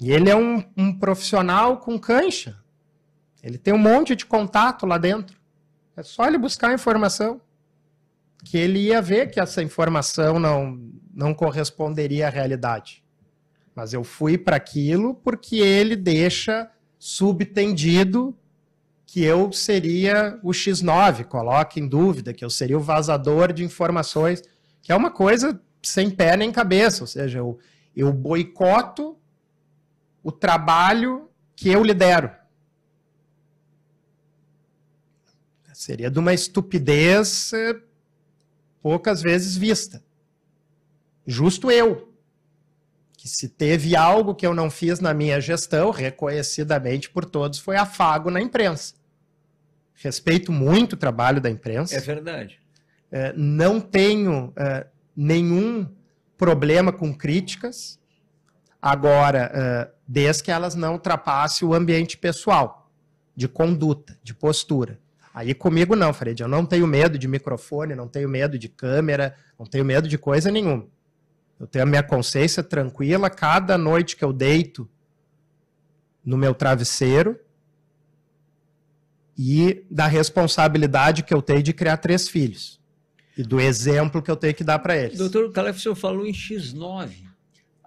E ele é um, um profissional com cancha. Ele tem um monte de contato lá dentro. É só ele buscar a informação. Que ele ia ver que essa informação não, não corresponderia à realidade. Mas eu fui para aquilo porque ele deixa subtendido que eu seria o X9, coloca em dúvida que eu seria o vazador de informações, que é uma coisa sem pé nem cabeça, ou seja, eu, eu boicoto o trabalho que eu lidero. Seria de uma estupidez eh, poucas vezes vista. Justo eu, que se teve algo que eu não fiz na minha gestão, reconhecidamente por todos, foi afago na imprensa. Respeito muito o trabalho da imprensa. É verdade. É, não tenho é, nenhum problema com críticas. Agora, desde que elas não ultrapassem o ambiente pessoal, de conduta, de postura. Aí comigo não, Fred. Eu não tenho medo de microfone, não tenho medo de câmera, não tenho medo de coisa nenhuma. Eu tenho a minha consciência tranquila. Cada noite que eu deito no meu travesseiro, e da responsabilidade que eu tenho de criar três filhos e do exemplo que eu tenho que dar para eles. Doutor Calef, o senhor falou em X9.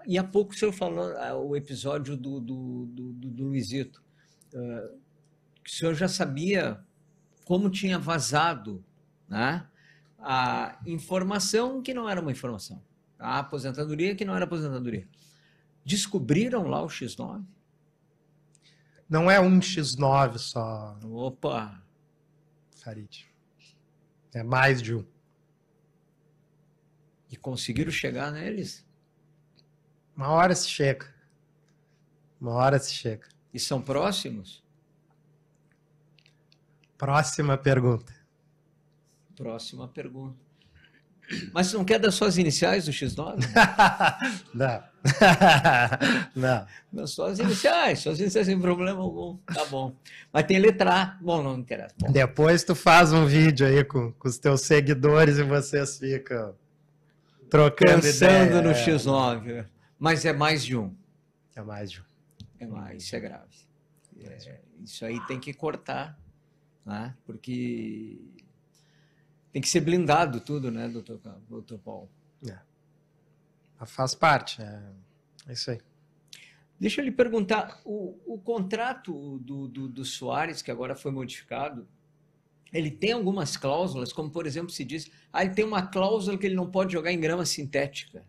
E há pouco o senhor falou ah, o episódio do, do, do, do Luizito. Uh, que o senhor já sabia como tinha vazado né, a informação que não era uma informação, a aposentadoria que não era aposentadoria. Descobriram lá o X9? Não é um X9 só. Opa! Farid. É mais de um. E conseguiram chegar neles? Uma hora se chega. Uma hora se chega. E são próximos? Próxima pergunta. Próxima pergunta. Mas você não quer dar suas iniciais do X9? não. não. Não, suas iniciais. Suas iniciais sem problema algum. Tá bom. Mas tem letra A. Bom, não interessa. Bom. Depois tu faz um vídeo aí com, com os teus seguidores e vocês ficam trocando Pensando ideia. no X9. Mas é mais de um. É mais de um. É mais, isso é grave. É, isso aí tem que cortar, né? Porque tem que ser blindado tudo, né, doutor, doutor Paulo? É. Faz parte, é, é isso aí. Deixa eu lhe perguntar, o, o contrato do, do, do Soares, que agora foi modificado, ele tem algumas cláusulas, como por exemplo se diz, ah, tem uma cláusula que ele não pode jogar em grama sintética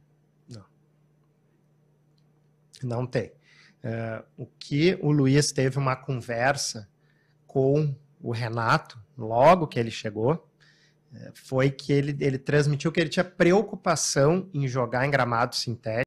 não tem. Uh, o que o Luiz teve uma conversa com o Renato, logo que ele chegou, é, foi que ele, ele transmitiu que ele tinha preocupação em jogar em gramado sintético.